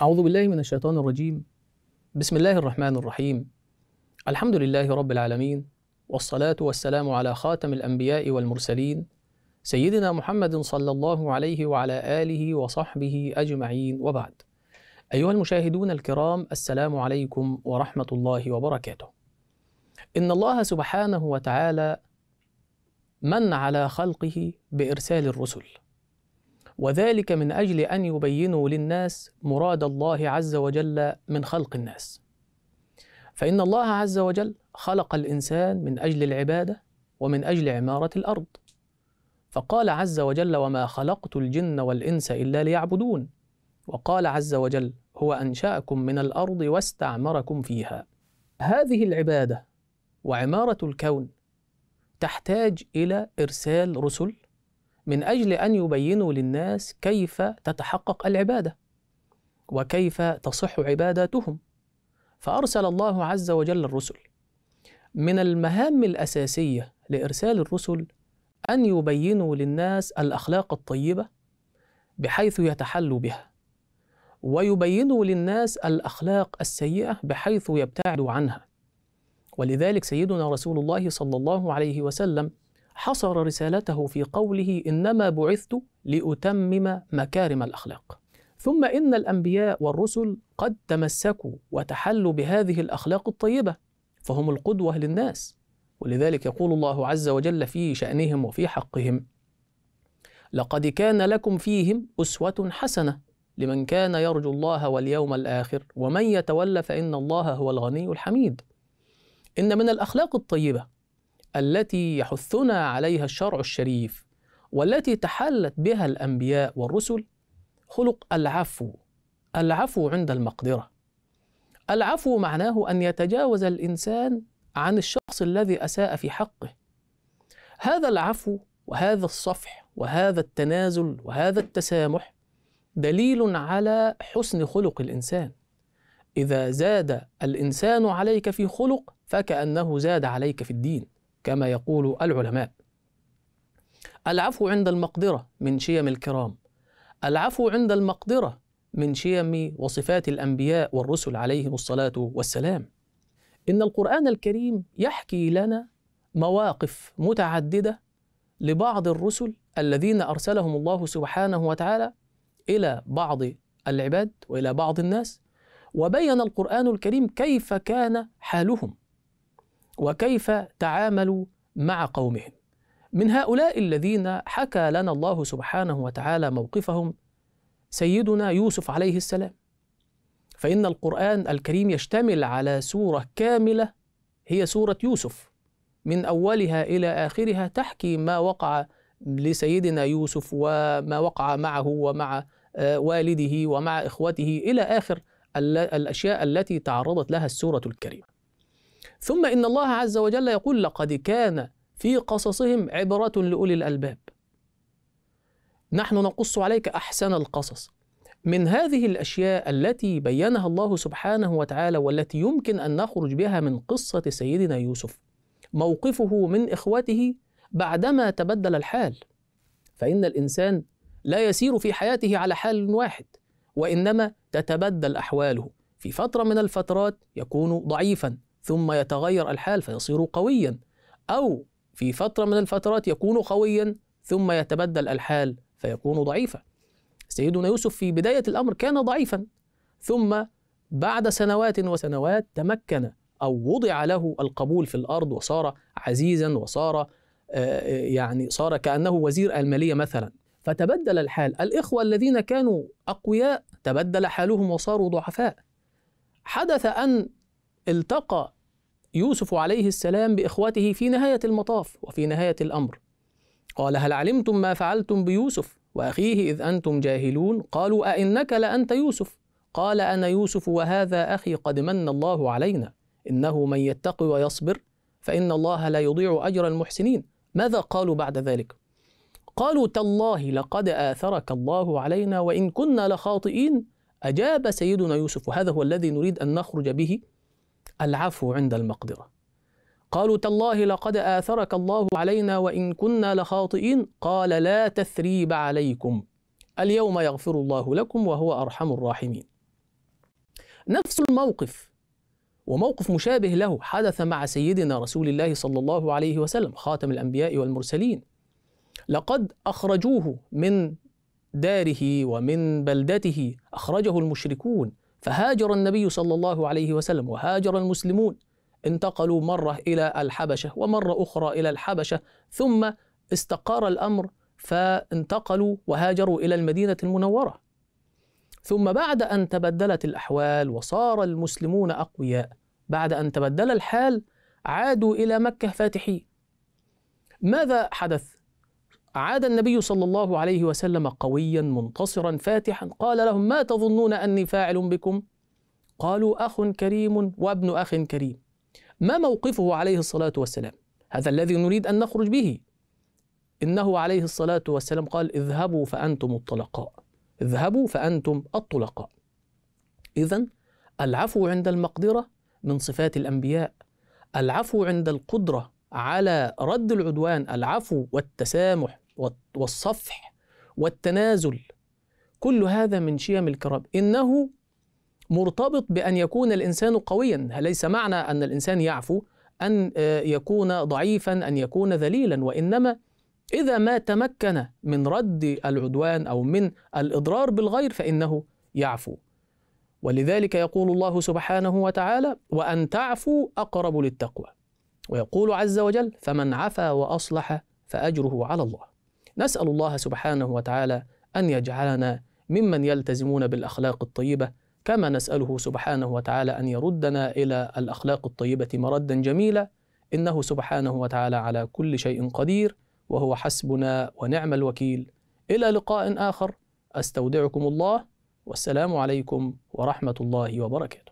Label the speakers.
Speaker 1: أعوذ بالله من الشيطان الرجيم بسم الله الرحمن الرحيم الحمد لله رب العالمين والصلاة والسلام على خاتم الأنبياء والمرسلين سيدنا محمد صلى الله عليه وعلى آله وصحبه أجمعين وبعد أيها المشاهدون الكرام السلام عليكم ورحمة الله وبركاته إن الله سبحانه وتعالى من على خلقه بإرسال الرسل وذلك من اجل ان يبينوا للناس مراد الله عز وجل من خلق الناس فان الله عز وجل خلق الانسان من اجل العباده ومن اجل عماره الارض فقال عز وجل وما خلقت الجن والانس الا ليعبدون وقال عز وجل هو انشاكم من الارض واستعمركم فيها هذه العباده وعماره الكون تحتاج الى ارسال رسل من أجل أن يبينوا للناس كيف تتحقق العبادة وكيف تصح عباداتهم فأرسل الله عز وجل الرسل من المهام الأساسية لإرسال الرسل أن يبينوا للناس الأخلاق الطيبة بحيث يتحلوا بها ويبينوا للناس الأخلاق السيئة بحيث يبتعدوا عنها ولذلك سيدنا رسول الله صلى الله عليه وسلم حصر رسالته في قوله انما بعثت لاتمم مكارم الاخلاق ثم ان الانبياء والرسل قد تمسكوا وتحلوا بهذه الاخلاق الطيبه فهم القدوه للناس ولذلك يقول الله عز وجل في شانهم وفي حقهم لقد كان لكم فيهم اسوه حسنه لمن كان يرجو الله واليوم الاخر ومن يتولى فان الله هو الغني الحميد ان من الاخلاق الطيبه التي يحثنا عليها الشرع الشريف والتي تحلت بها الانبياء والرسل خلق العفو العفو عند المقدره العفو معناه ان يتجاوز الانسان عن الشخص الذي اساء في حقه هذا العفو وهذا الصفح وهذا التنازل وهذا التسامح دليل على حسن خلق الانسان اذا زاد الانسان عليك في خلق فكانه زاد عليك في الدين كما يقول العلماء العفو عند المقدرة من شيم الكرام العفو عند المقدرة من شيم وصفات الأنبياء والرسل عليهم الصلاة والسلام إن القرآن الكريم يحكي لنا مواقف متعددة لبعض الرسل الذين أرسلهم الله سبحانه وتعالى إلى بعض العباد وإلى بعض الناس وبين القرآن الكريم كيف كان حالهم وكيف تعاملوا مع قومهم من هؤلاء الذين حكى لنا الله سبحانه وتعالى موقفهم سيدنا يوسف عليه السلام فإن القرآن الكريم يشتمل على سورة كاملة هي سورة يوسف من أولها إلى آخرها تحكي ما وقع لسيدنا يوسف وما وقع معه ومع آه، والده ومع إخوته إلى آخر الأشياء التي تعرضت لها السورة الكريمة ثم إن الله عز وجل يقول لقد كان في قصصهم عبرة لأولي الألباب نحن نقص عليك أحسن القصص من هذه الأشياء التي بينها الله سبحانه وتعالى والتي يمكن أن نخرج بها من قصة سيدنا يوسف موقفه من إخوته بعدما تبدل الحال فإن الإنسان لا يسير في حياته على حال واحد وإنما تتبدل أحواله في فترة من الفترات يكون ضعيفا ثم يتغير الحال فيصير قويا أو في فترة من الفترات يكون قويا ثم يتبدل الحال فيكون ضعيفا سيدنا يوسف في بداية الأمر كان ضعيفا ثم بعد سنوات وسنوات تمكن أو وضع له القبول في الأرض وصار عزيزا وصار آه، يعني صار كأنه وزير المالية مثلا فتبدل الحال الإخوة الذين كانوا أقوياء تبدل حالهم وصاروا ضعفاء حدث أن التقى يوسف عليه السلام باخوته في نهايه المطاف وفي نهايه الامر قال هل علمتم ما فعلتم بيوسف واخيه اذ انتم جاهلون قالوا ائنك لانت يوسف قال انا يوسف وهذا اخي قد من الله علينا انه من يتقي ويصبر فان الله لا يضيع اجر المحسنين ماذا قالوا بعد ذلك قالوا تالله لقد اثرك الله علينا وان كنا لخاطئين اجاب سيدنا يوسف وهذا هو الذي نريد ان نخرج به العفو عند المقدرة قالوا تالله لقد آثرك الله علينا وإن كنا لخاطئين قال لا تثريب عليكم اليوم يغفر الله لكم وهو أرحم الراحمين نفس الموقف وموقف مشابه له حدث مع سيدنا رسول الله صلى الله عليه وسلم خاتم الأنبياء والمرسلين لقد أخرجوه من داره ومن بلدته أخرجه المشركون فهاجر النبي صلى الله عليه وسلم وهاجر المسلمون انتقلوا مرة إلى الحبشة ومرة أخرى إلى الحبشة ثم استقر الأمر فانتقلوا وهاجروا إلى المدينة المنورة ثم بعد أن تبدلت الأحوال وصار المسلمون أقوياء بعد أن تبدل الحال عادوا إلى مكة فاتحين ماذا حدث؟ عاد النبي صلى الله عليه وسلم قويا منتصرا فاتحا قال لهم ما تظنون اني فاعل بكم قالوا اخ كريم وابن اخ كريم ما موقفه عليه الصلاه والسلام هذا الذي نريد ان نخرج به انه عليه الصلاه والسلام قال اذهبوا فانتم الطلقاء اذهبوا فانتم الطلقاء اذا العفو عند المقدره من صفات الانبياء العفو عند القدره على رد العدوان العفو والتسامح والصفح والتنازل كل هذا من شيم الكرام إنه مرتبط بأن يكون الإنسان قويا ليس معنى أن الإنسان يعفو أن آه، يكون ضعيفا أن يكون ذليلا وإنما إذا ما تمكن من رد العدوان أو من الإضرار بالغير فإنه يعفو ولذلك يقول الله سبحانه وتعالى وأن تعفوا أقرب للتقوى ويقول عز وجل فمن عفا وأصلح فأجره على الله نسأل الله سبحانه وتعالى أن يجعلنا ممن يلتزمون بالأخلاق الطيبة كما نسأله سبحانه وتعالى أن يردنا إلى الأخلاق الطيبة مردا جميلا إنه سبحانه وتعالى على كل شيء قدير وهو حسبنا ونعم الوكيل إلى لقاء آخر أستودعكم الله والسلام عليكم ورحمة الله وبركاته